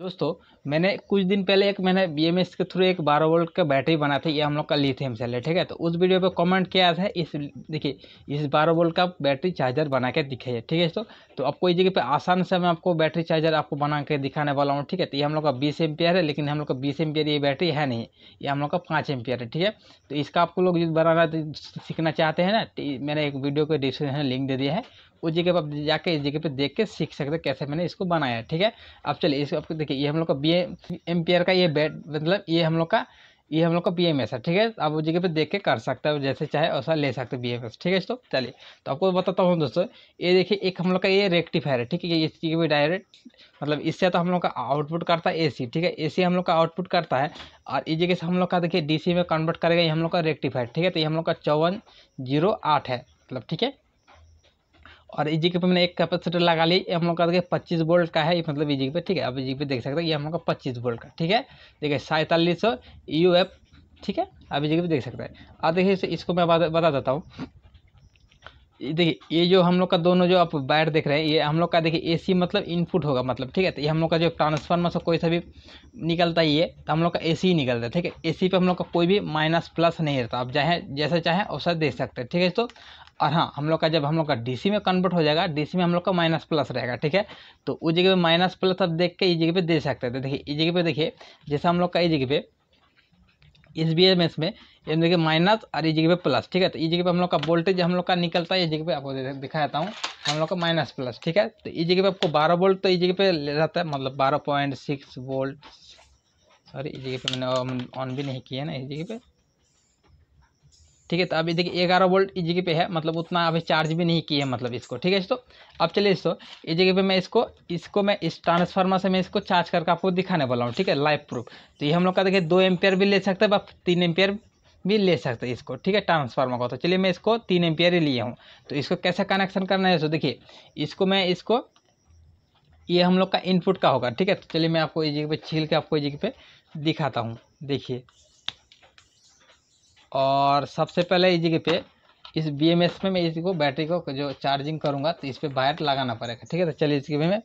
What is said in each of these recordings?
दोस्तों मैंने कुछ दिन पहले एक मैंने बी के थ्रू एक बारह वोल्ट का बैटरी बना था ये हम लोग का लिथियम सेल है ठीक है तो उस वीडियो पे कमेंट किया था इस देखिए इस बारह वोल्ट का बैटरी चार्जर बना के दिखाइए ठीक है दोस्तों तो आपको इस जगह पे आसान से मैं आपको बैटरी चार्जर आपको बना के दिखाने वाला हूँ ठीक है तो ये हम लोग का बीस एम है लेकिन हम लोग का बीस एम ये बैटरी है नहीं ये हम लोग का पाँच एम है ठीक है तो इसका आपको लोग बनाना सीखना चाहते हैं ना तो मैंने एक वीडियो को डिस्क्रिप्शन लिंक दे दिया है उस जगह पर आप जाके इस जगह पर देख के सीख सकते कैसे मैंने इसको बनाया ठीक है अब चलिए इसको आपको देखिए ये हम लोग का बी एम्पियर का ये बैट मतलब ये हम लोग का ये हम लोग का बी एम एस है ठीक है आप उस जगह पे देख के कर सकते हो जैसे चाहे वैसा ले सकते हो बी एम एस ठीक है तो चलिए तो आपको बताता हूँ दोस्तों ये देखिए एक हम लोग का ये रेक्टिफायर है ठीक है इस चीज़ भी डायरेक्ट मतलब इससे तो हम लोग का आउटपुट करता है ए सी ठीक है ए सी हम लोग का आउटपुट करता है और इस जगह से हम लोग का देखिए डी सी में कन्वर्ट करेगा ये हम लोग का रेक्टिफायर ठीक है तो ये हम लोग का चौवन जीरो आठ है मतलब ठीक है और ई जी पे मैंने एक कैपेसिटर लगा ली ये हम लोग का देखिए पच्चीस वोल्ट का है ये मतलब ई e पे ठीक है आप ई e पे देख सकते हैं ये हम लोग का पच्चीस वोल्ट का ठीक है देखिए सैंतालीस सौ यू एफ ठीक है आप ई e पे देख सकते हैं और देखिए इसको मैं बता देता हूँ देखिए ये जो हम लोग का दोनों जो आप वायर देख रहे हैं ये हम लोग का देखिए एसी मतलब इनपुट होगा मतलब ठीक है तो ये हम लोग का जो ट्रांसफार्मर से कोई सा भी निकलता ही है तो हम लोग का एसी ही निकलता है ठीक है एसी पे हम लोग का कोई भी माइनस प्लस नहीं रहता आप चाहे जैसे चाहें वैसा देख सकते हैं ठीक है तो और हाँ हम लोग का जब हम लोग का डी में कन्वर्ट हो जाएगा डी में हम लोग का माइनस प्लस रहेगा ठीक है तो उस जगह पर माइनस प्लस आप देख के इस जगह पर दे सकते थे तो देखिए इस जगह पर देखिए जैसे हम लोग का इस जगह पर इस बी एम एस में ये देखिए माइनस और ये जगह पे प्लस ठीक है तो ये जगह पे हम लोग का वोल्टेज हम लोग का निकलता है ये जगह पे आपको दिखा देता हूँ हम लोग का माइनस प्लस ठीक है तो ये जगह पे आपको बारह वोल्ट तो ये e जगह पे ले जाता है मतलब बारह पॉइंट सिक्स वोल्ट सॉरी जगह पे मैंने ऑन भी नहीं किया ना इस e जगह पे ठीक है तो अभी देखिए ग्यारह वोल्ट इस जगह पे है मतलब उतना अभी चार्ज भी नहीं किया है मतलब इसको ठीक है तो अब चलिए इसको इस जगह पे मैं इसको इसको मैं इस ट्रांसफार्मर से मैं इसको चार्ज करके आपको दिखाने वाला हूँ ठीक है लाइव प्रूफ तो ये हम लोग का देखिए दो एम्पेयर भी ले सकते हैं बस तीन एम्पेयर भी ले सकते हैं इसको ठीक है ट्रांसफार्मर को तो चलिए मैं इसको तीन एम्पियर ही लिए हूँ तो इसको कैसे कनेक्शन करना है तो देखिए इसको मैं इसको ये हम लोग का इनपुट का होगा ठीक है तो चलिए मैं आपको इस जगह पे छील के आपको इस जगह पे दिखाता हूँ देखिए और सबसे पहले इस जगह पे इस बी में मैं इसको बैटरी को जो चार्जिंग करूँगा तो इस पर वायर लगाना पड़ेगा ठीक है तो चलिए इसके मैं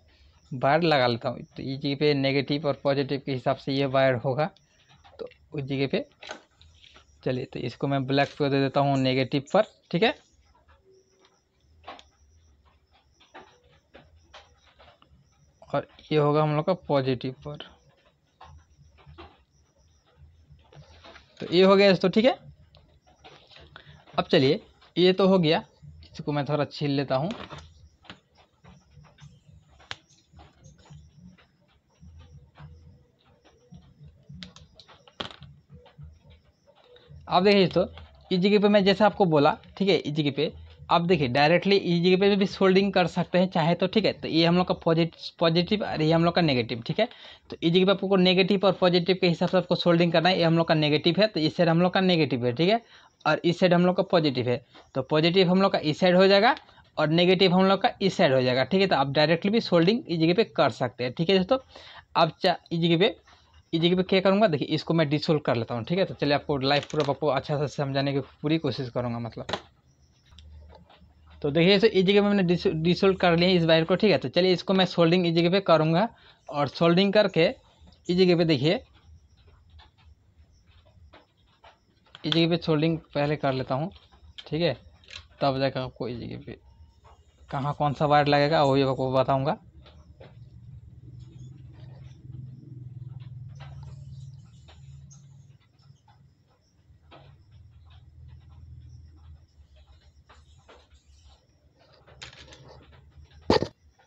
वायर लगा लेता हूँ तो इस जगह पे नेगेटिव और पॉजिटिव के हिसाब से ये वायर होगा तो उस जगह पे चलिए तो इसको मैं ब्लैक पर दे देता हूँ नेगेटिव पर ठीक है और ये होगा हम लोग का पॉजिटिव पर तो ये हो गया तो ठीक है अब चलिए ये तो हो गया इसको मैं थोड़ा छील लेता हूँ अब देखिए दोस्तों जगह पे मैं जैसे आपको बोला ठीक है जगह पे आप देखिए डायरेक्टली जगह पे भी सोल्डिंग कर सकते हैं चाहे तो ठीक है तो ये हम लोग का पॉजिटिव और ये हम लोग का नेगेटिव ठीक है तो ईजी पे आपको नेगेटिव और पॉजिटिव के हिसाब से आपको सोल्डिंग करना है ये हम लोग का नेगेटिव है तो इस साइड हम लोग का नेगेटिव है ठीक है और इस साइड हम लोग का पॉजिटिव है तो पॉजिटिव हम लोग का इस साइड हो जाएगा और नेगेटिव हम लोग का इस साइड हो जाएगा ठीक है तो आप डायरेक्टली भी सोल्डिंग इस जगह पे कर सकते हैं ठीक है दोस्तों आप इस जगह पे ये जगह पे क्या करूँगा देखिए इसको मैं डिसोल्व कर लेता हूँ ठीक है तो चलिए आपको लाइफ पूरा आपको अच्छा से समझाने की पूरी कोशिश करूँगा मतलब तो देखिए इस जगह पे मैंने डिसोल्व कर लिया इस वायर को ठीक है तो चलिए इसको मैं सोल्डिंग इस जगह पर करूँगा और सोल्डिंग करके इस जगह पर देखिए इस जगह पर सोल्डिंग पहले कर लेता हूँ ठीक है तब जाकर आपको इस जगह पर कहाँ कौन सा वायर लगेगा वही आपको बताऊँगा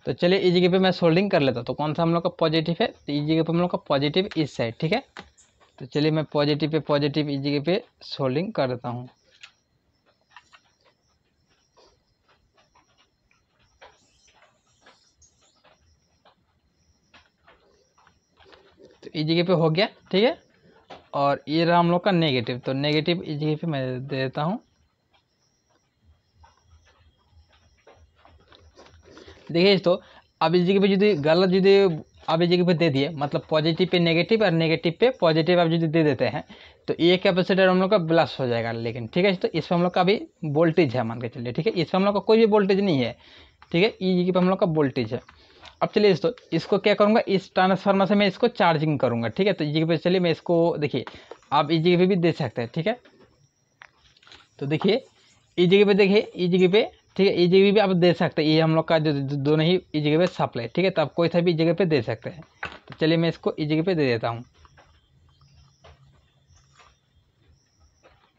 तो चलिए इस e जगह पे मैं सोल्डिंग कर लेता तो कौन सा हम लोग का पॉजिटिव है तो इस e जगह पे हम लोग का पॉजिटिव इस साइड ठीक है तो चलिए मैं पॉजिटिव पे पॉजिटिव इस जगह पे सोल्डिंग कर देता हूँ तो इस e जगह पे हो गया ठीक है और ये रहा हम लोग का नेगेटिव तो नेगेटिव इस जगह पे मैं दे देता हूँ देखिए अब इस जगह पर जो गलत जो आप इस जगह पे दे दिए मतलब पॉजिटिव पे नेगेटिव और नेगेटिव पे पॉजिटिव आप जो दे देते हैं तो ये कैपेसिटर हम लोग का ब्लस हो जाएगा लेकिन ठीक है तो इसमें हम लोग का अभी वोल्टेज है मान के चलिए ठीक है इसमें हम लोग का कोई भी वोल्टेज नहीं है ठीक है ई जगह पर हम लोग का वोल्टेज है अब चलिए दोस्तों इसको क्या करूँगा इस ट्रांसफार्मर से मैं इसको चार्जिंग करूँगा ठीक है तो इस जगह पर चलिए मैं इसको देखिए आप इस जगह पर भी दे सकते हैं ठीक है तो देखिए इस जगह पर देखिए इस जगह पर ठीक है इस e जगह भी आप दे सकते हैं ये हम लोग का जो दोनों ही इस e जगह पे सप्लाई ठीक है तो आप कोई सा भी जगह e पे दे सकते हैं तो चलिए मैं इसको इस जगह पे दे देता हूँ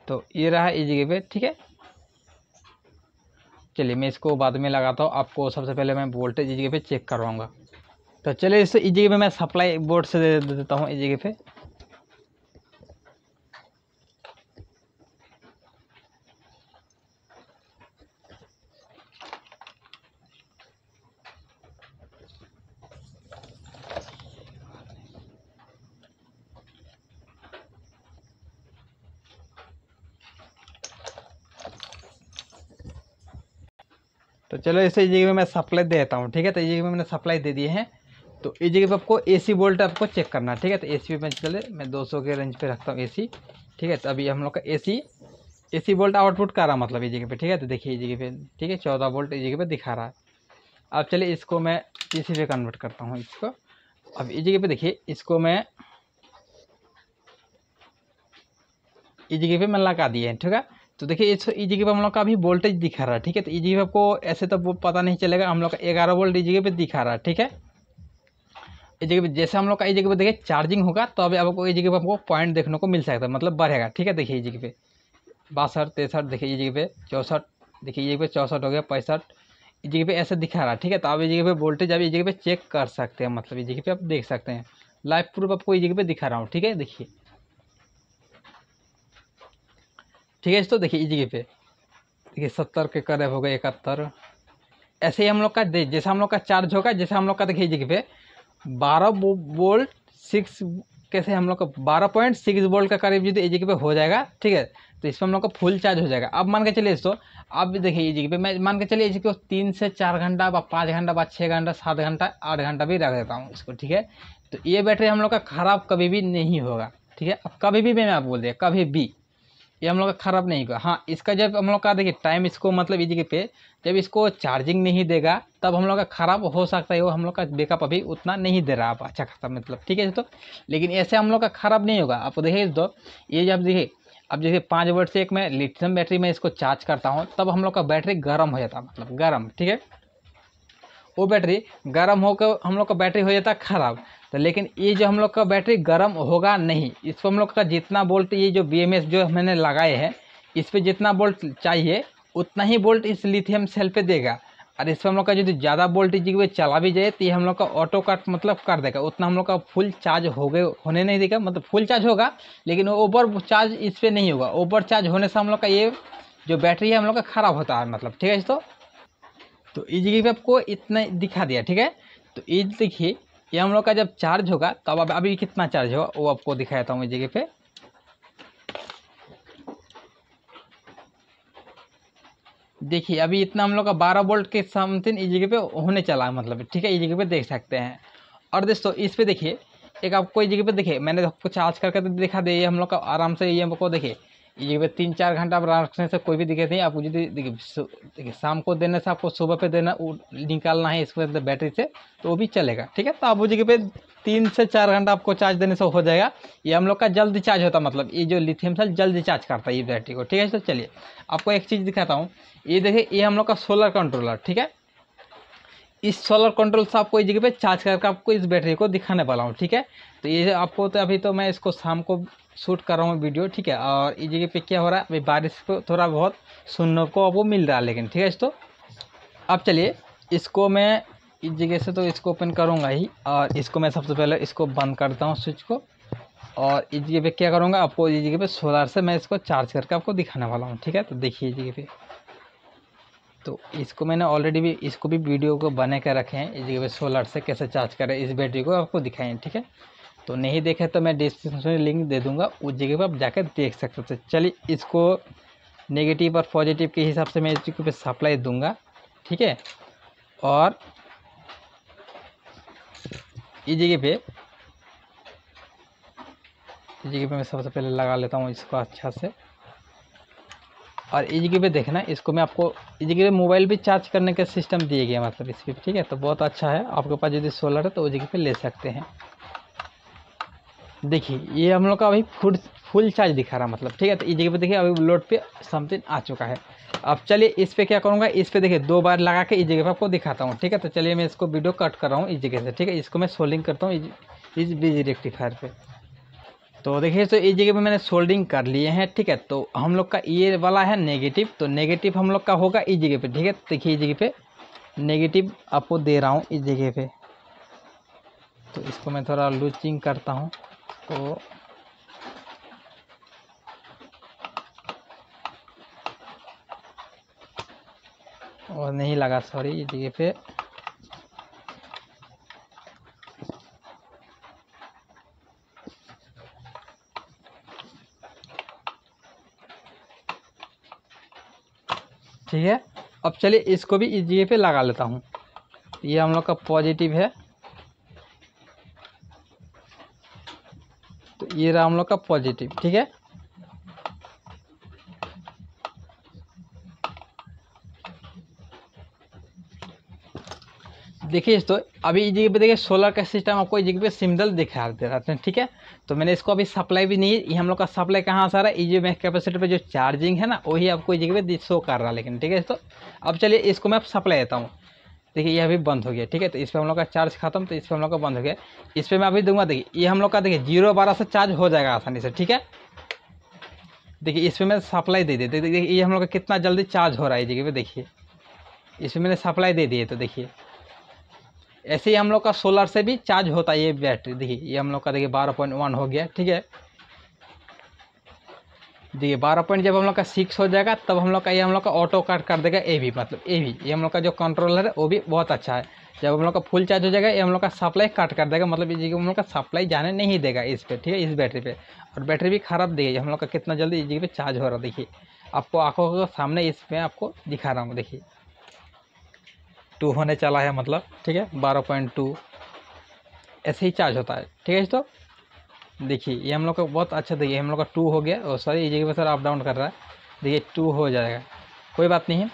तो ये रहा इस जगह पे ठीक है चलिए मैं इसको बाद में लगाता हूँ आपको सबसे पहले मैं वोल्टेज इस जगह पे चेक करवाऊँगा तो चलिए इस जगह पे मैं सप्लाई बोर्ड से दे देता हूँ इस जगह पे तो चलो इसे इस जगह में मैं सप्लाई देता हूँ ठीक है तो इस जगह में मैंने सप्लाई दे दिए हैं तो इस जगह पर आपको एसी वोल्ट आपको चेक करना है ठीक है तो एसी सी मैं चले मैं 200 के रेंज पे रखता हूँ एसी ठीक है तो अभी हम लोग का एसी एसी वोल्ट आउटपुट कर रहा मतलब इस जगह पे ठीक है तो देखिए इस जगह पे ठीक है चौदह वोल्ट इस जगह पे दिखा रहा है अब चलिए इसको मैं इसी पे कन्वर्ट करता हूँ इसको अब इस जगह पर देखिए इसको मैं इस जगह पर मैं लगा दिए ठीक है तो देखिए इस जी पर हम लोग का अभी वोल्टेज दिखा रहा है ठीक है तो ये जगह आपको ऐसे तो पता नहीं चलेगा हम लोग का ग्यारह वोल्ट ये जगह पर दिखा रहा है ठीक है इस जगह पर जैसे हम लोग का ई जगह पर देखिए चार्जिंग होगा तो अभी आपको ई जगह पर हमको पॉइंट देखने को मिल सकता है मतलब बढ़ेगा ठीक है देखिए ई जी पे बासठ तिरसठ देखिए ई जगह पे चौंसठ देखिए ई पे चौंसठ हो गया पैंसठ ई जगह पे ऐसे दिखा रहा है ठीक है तो आप इस जगह पे वोल्टेज अभी इस जगह पे चेक कर सकते हैं मतलब ई जगह पे आप देख सकते हैं लाइव प्रूफ आपको ई जगह पे दिखा रहा हूँ ठीक है देखिए ठीक है तो देखिए इजी पे देखिए सत्तर के करीब हो गए इकहत्तर ऐसे ही हम लोग का जैसे हम लोग का चार्ज होगा जैसे हम लोग का देखिए जगह पे बारह वोल्ट सिक्स कैसे हम लोग का बारह पॉइंट सिक्स वोल्ट का करीब यदि एजी पे हो जाएगा ठीक है तो इसमें हम लोग का फुल चार्ज हो जाएगा अब मान के चलिए इसको तो, अब भी देखिए जगह पे मैं मान के चलिए एजी पे तीन से चार घंटा बा पाँच घंटा बा छः घंटा सात घंटा आठ घंटा भी रख देता हूँ इसको ठीक है तो ये बैटरी हम लोग का ख़राब कभी भी नहीं होगा ठीक है अब कभी भी मैं आप बोल दिया कभी भी ये हम लोग का ख़राब नहीं होगा हाँ इसका जब हम लोग का देखिए टाइम इसको मतलब जगह पे जब इसको चार्जिंग नहीं देगा तब हम लोग का ख़राब हो सकता है वो हम लोग का बैकअप अभी उतना नहीं दे रहा आप अच्छा खासा मतलब ठीक है तो लेकिन ऐसे हम लोग का ख़राब नहीं होगा आप देखिए दो ये जब देखिए अब जैसे पाँच वोल्ट से एक मैं लिथियम बैटरी में इसको चार्ज करता हूँ तब हम लोग का बैटरी गर्म हो जाता मतलब गर्म ठीक है वो बैटरी गर्म होकर हम लोग का बैटरी हो जाता ख़राब तो लेकिन ये जो हम लोग का बैटरी गर्म होगा नहीं इसको हम लोग का जितना बोल्ट ये जो बी जो मैंने लगाए हैं इस पर जितना बोल्ट चाहिए उतना ही बोल्ट इस लिथियम सेल पे देगा और पर हम लोग का यदि ज़्यादा वोल्टेज की चला भी जाए तो ये हम लोग का ऑटो कट मतलब कर देगा उतना हम लोग का फुल चार्ज हो गए होने नहीं देगा मतलब फुल चार्ज होगा लेकिन ओवर चार्ज इस पर नहीं होगा ओवर चार्ज होने से हम लोग का ये जो बैटरी है हम लोग का ख़राब होता है मतलब ठीक है तो तो इस जगह पे आपको इतना दिखा दिया ठीक है तो ये देखिए ये हम लोग का जब चार्ज होगा तो अब अभी कितना चार्ज होगा वो आपको दिखाया हूँ इस जगह पे देखिए अभी इतना हम लोग का बारह वोल्ट के समथिंग इस जगह पे होने चला मतलब ठीक है इस जगह पे देख सकते हैं और दोस्तों इस पे देखिए एक आपको इस जगह पे देखिए मैंने आपको चार्ज करके तो दिखा दिया हम लोग का आराम से ये हमको देखिए ये तीन चार घंटा आप रखने से कोई भी दिक्कत नहीं आपको यदि देखिए देखिए शाम को देने से आपको सुबह पे देना निकालना है इसके अंदर बैटरी से तो वो भी चलेगा ठीक है तो आप जगह पे तीन से चार घंटा आपको चार्ज देने से हो जाएगा ये हम लोग का जल्दी चार्ज होता मतलब ये जो लिथियम सेल जल्दी चार्ज करता है ये बैटरी को ठीक है सर तो चलिए आपको एक चीज़ दिखाता हूँ ये देखिए ये हम लोग का सोलर कंट्रोलर ठीक है इस सोलर कंट्रोल से आपको इस जगह पे चार्ज करके आपको इस बैटरी को दिखाने वाला हूँ ठीक है तो ये आपको तो अभी तो मैं इसको शाम को शूट कर रहा हूँ वीडियो ठीक है और इस जगह पे क्या हो रहा है अभी बारिश को थोड़ा बहुत सुनने को वो मिल रहा है लेकिन ठीक है इस तो अब चलिए इसको मैं इस जगह से तो इसको ओपन करूँगा ही और इसको मैं सबसे पहले इसको बंद करता हूँ स्विच को और इस जगह पर क्या करूँगा आपको इस जगह पर सोलर से मैं इसको चार्ज करके आपको दिखाने वाला हूँ ठीक है तो देखिए इस जगह पर तो इसको मैंने ऑलरेडी भी इसको भी वीडियो को बने कर रखे हैं इस जगह सोलर से कैसे चार्ज करें इस बैटरी को आपको दिखाएँ ठीक है तो नहीं देखे तो मैं डिस्क्रिप्शन में लिंक दे दूंगा उस जगह पर आप जाकर देख सकते थे चलिए इसको नेगेटिव और पॉजिटिव के हिसाब से मैं इस जगह पर सप्लाई दूंगा ठीक है और इस जगह पे इस जगह पे मैं सबसे पहले लगा लेता हूँ इसको अच्छा से और इजी पे देखना इसको मैं आपको इजी पे मोबाइल भी चार्ज करने का सिस्टम दिए गया मतलब इस पर ठीक है तो बहुत अच्छा है आपके पास यदि सोलर है तो जगह पे ले सकते हैं देखिए ये हम लोग का अभी फुल फुल चार्ज दिखा रहा मतलब ठीक है तो इस जगह पे देखिए अभी लोड पे समथिंग आ चुका है अब चलिए इस पर क्या करूँगा इस पर देखिए दो बार लगा के इस जगह पर आपको दिखाता हूँ ठीक है तो चलिए मैं इसको वीडियो कट कर रहा हूँ इस जगह से ठीक है इसको मैं सोलिंग करता हूँ इस बिजली रेक्टिफायर पर तो देखिए तो ये जगह पे मैंने सोल्डिंग कर लिए हैं ठीक है तो हम लोग का ये वाला है नेगेटिव तो नेगेटिव हम लोग का होगा इस जगह पे ठीक है देखिए इस जगह पे नेगेटिव आपको दे रहा हूँ इस जगह पे तो इसको मैं थोड़ा लूचिंग करता हूँ तो और नहीं लगा सॉरी इस जगह पे अब चलिए इसको भी जगह पे लगा लेता हूँ ये हम लोग का पॉजिटिव है तो ये रहा हम लोग का पॉजिटिव ठीक है देखिए तो अभी इस जगह पे देखिए सोलर का सिस्टम आपको इस जगह पे सिम्बल दिखा दे रहा हैं ठीक है तो मैंने इसको अभी सप्लाई भी नहीं ये हम लोग का सप्लाई कहाँ से आ रहा है ये मैं कैपेसिटी पे जो चार्जिंग है ना वही आपको इस जगह पे शो कर रहा है लेकिन ठीक है दोस्तों अब चलिए इसको मैं अब सप्लाई देता हूँ देखिए ये अभी बंद हो गया ठीक है तो इस पर हम लोग का चार्ज खत्म तो इस पर हम लोग का बंद हो गया इस पर मैं अभी दूंगा देखिए ये हम लोग का देखिए जीरो बारह से चार्ज हो जाएगा आसानी से ठीक है देखिए इस पर मैं सप्लाई दे दी देखिए ये हम लोग का कितना जल्दी चार्ज हो रहा है जगह पर देखिए इसमें मैंने सप्लाई दे दी है तो देखिए ऐसे ही हम लोग का सोलर से भी चार्ज होता है ये बैटरी देखिए ये हम लोग का देखिए बारह पॉइंट वन हो गया ठीक है देखिए बारह पॉइंट जब हम लोग का सिक्स हो जाएगा तब हम लोग का ये हम लोग का ऑटो कट कर देगा ए भी मतलब ए भी ये हम लोग का जो कंट्रोलर है वो भी बहुत अच्छा है जब हम लोग का फुल चार्ज हो जाएगा ये हम लोग का सप्लाई कट कर देगा मतलब ये हम लोग का सप्लाई जाने नहीं देगा इस पर ठीक है इस बैटरी पे और बैटरी भी ख़राब देगी हम लोग का कितना जल्दी इस पे चार्ज हो रहा है देखिए आपको आंखों के सामने इस पर आपको दिखा रहा हूँ देखिए टू होने चला है मतलब ठीक है बारह पॉइंट टू ऐसे ही चार्ज होता है ठीक है तो देखिए ये हम लोग का बहुत अच्छा देखिए हम लोग का टू हो गया और सॉरी ये जगह पर सर अप डाउन कर रहा है देखिए टू हो जाएगा कोई बात नहीं है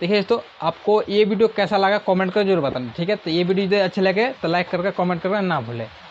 देखिए दोस्तों आपको ये वीडियो कैसा लगा कमेंट कर जरूर बताना ठीक है तो ये वीडियो यदि अच्छे लगे तो लाइक करके कमेंट करना ना भूलें